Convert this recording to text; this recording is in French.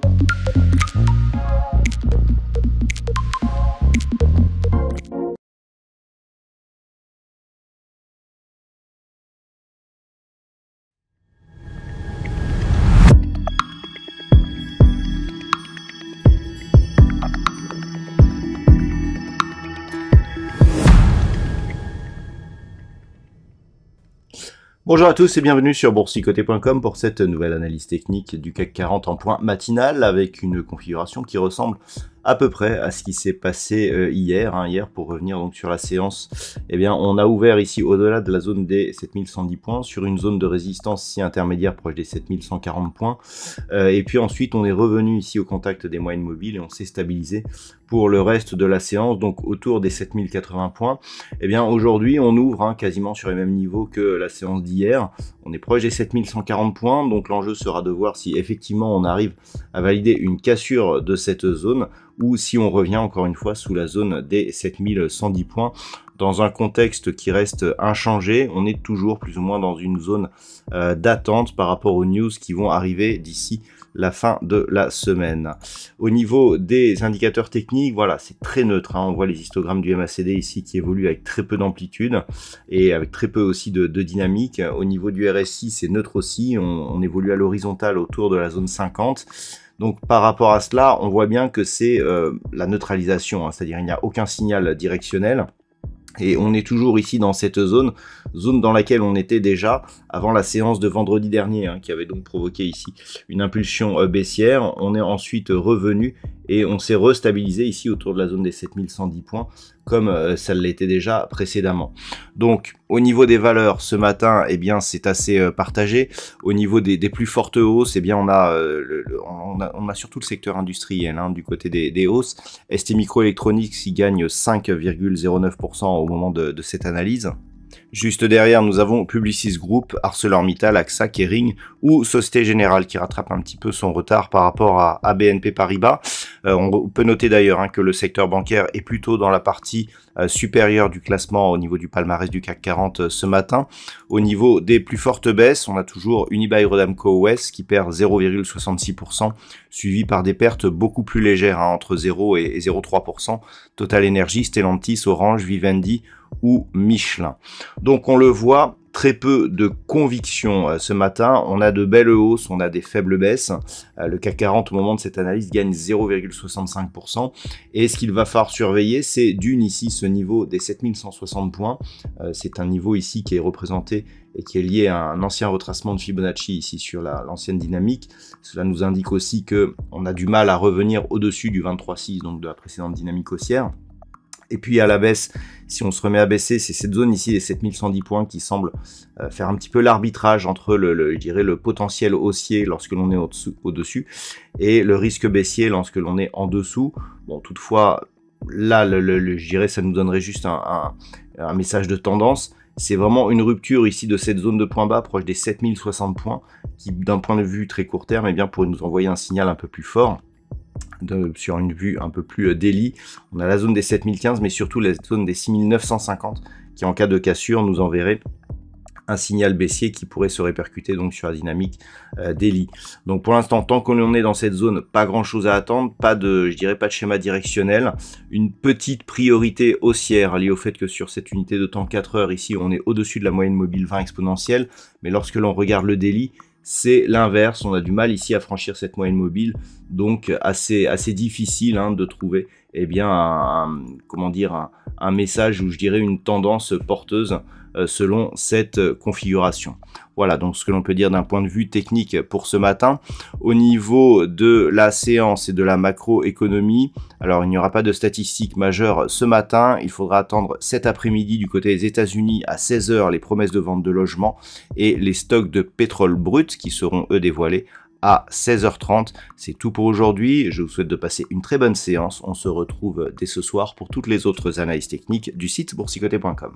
Thank you. Bonjour à tous et bienvenue sur boursicoté.com pour cette nouvelle analyse technique du CAC 40 en point matinal avec une configuration qui ressemble à peu près à ce qui s'est passé euh, hier. Hein, hier, pour revenir donc sur la séance, eh bien, on a ouvert ici au-delà de la zone des 7110 points sur une zone de résistance si intermédiaire proche des 7140 points. Euh, et puis ensuite, on est revenu ici au contact des moyennes mobiles et on s'est stabilisé pour le reste de la séance, donc autour des 7080 points. Eh bien, aujourd'hui, on ouvre hein, quasiment sur les mêmes niveaux que la séance d'hier. On est proche des 7140 points, donc l'enjeu sera de voir si effectivement on arrive à valider une cassure de cette zone ou si on revient encore une fois sous la zone des 7110 points dans un contexte qui reste inchangé, on est toujours plus ou moins dans une zone euh, d'attente par rapport aux news qui vont arriver d'ici la fin de la semaine. Au niveau des indicateurs techniques, voilà, c'est très neutre. Hein. On voit les histogrammes du MACD ici qui évoluent avec très peu d'amplitude et avec très peu aussi de, dynamique. Au niveau du RSI, c'est neutre aussi. on évolue à l'horizontale autour de la zone 50. Donc par rapport à cela, on voit bien que c'est euh, la neutralisation, hein. c'est-à-dire il n'y a aucun signal directionnel. Et on est toujours ici dans cette zone, zone dans laquelle on était déjà avant la séance de vendredi dernier, hein, qui avait donc provoqué ici une impulsion euh, baissière. On est ensuite revenu et on s'est restabilisé ici autour de la zone des 7110 points comme euh, ça l'était déjà précédemment. Donc au niveau des valeurs ce matin, eh bien c'est assez euh, partagé. Au niveau des, plus fortes hausses, eh bien euh, on a, on, a, surtout le secteur industriel hein, du côté des, hausses. ST Microelectronics y gagne 5,09% au moment de cette analyse. Juste derrière, nous avons Publicis Group, ArcelorMittal, AXA, Kering ou Société Générale qui rattrape un petit peu son retard par rapport à, ABNP Paribas. Euh, on peut noter d'ailleurs hein, que le secteur bancaire est plutôt dans la partie euh, supérieur du classement au niveau du palmarès du CAC 40 euh, ce matin. Au niveau des plus fortes baisses, on a toujours Unibail Rodamco west qui perd 0,66%, suivi par des pertes beaucoup plus légères, hein, entre 0 et 0,3%. Total Energy, Stellantis, Orange, Vivendi ou Michelin. Donc on le voit, très peu de conviction euh, ce matin. On a de belles hausses, on a des faibles baisses. Euh, le CAC 40 au moment de cette analyse gagne 0,65%. Et ce qu'il va falloir surveiller, c'est d'une ici ce niveau des 7160 points. Euh, c'est un niveau ici qui est représenté et qui est lié à un ancien retracement de Fibonacci ici sur l'ancienne dynamique. Cela nous indique aussi que on a du mal à revenir au-dessus du 23.6, donc de la précédente dynamique haussière. Et puis à la baisse, si on se remet à baisser, c'est cette zone ici des 7110 points qui semble euh, faire un petit peu l'arbitrage entre le, dirais le potentiel haussier lorsque l'on est au-dessus et le risque baissier lorsque l'on est en dessous. Bon, toutefois, là, le, je dirais, ça nous donnerait juste un, message de tendance. C'est vraiment une rupture ici de cette zone de points bas proche des 7060 points qui, d'un point de vue très court terme, eh bien, pourrait nous envoyer un signal un peu plus fort sur une vue un peu plus euh, délit. On a la zone des 7015, mais surtout la zone des 6950, qui en cas de cassure nous enverrait un signal baissier qui pourrait se répercuter donc sur la dynamique euh, déli. Donc pour l'instant, tant qu'on est dans cette zone, pas grand chose à attendre, pas de, je dirais pas de schéma directionnel, une petite priorité haussière liée au fait que sur cette unité de temps 4 heures ici, on est au-dessus de la moyenne mobile 20 exponentielle, mais lorsque l'on regarde le daily, c'est l'inverse. On a du mal ici à franchir cette moyenne mobile, donc euh, assez, assez difficile hein, de trouver eh bien, comment dire, un, un, message ou je dirais une tendance porteuse euh, selon cette configuration. Voilà donc ce que l'on peut dire d'un point de vue technique pour ce matin. Au niveau de la séance et de la macroéconomie, alors il n'y aura pas de statistiques majeures ce matin. Il faudra attendre cet après-midi du côté des États-Unis à 16h les promesses de vente de logements et les stocks de pétrole brut qui seront eux dévoilés à 16h30. C'est tout pour aujourd'hui. Je vous souhaite de passer une très bonne séance. On se retrouve dès ce soir pour toutes les autres analyses techniques du site boursicoté.com.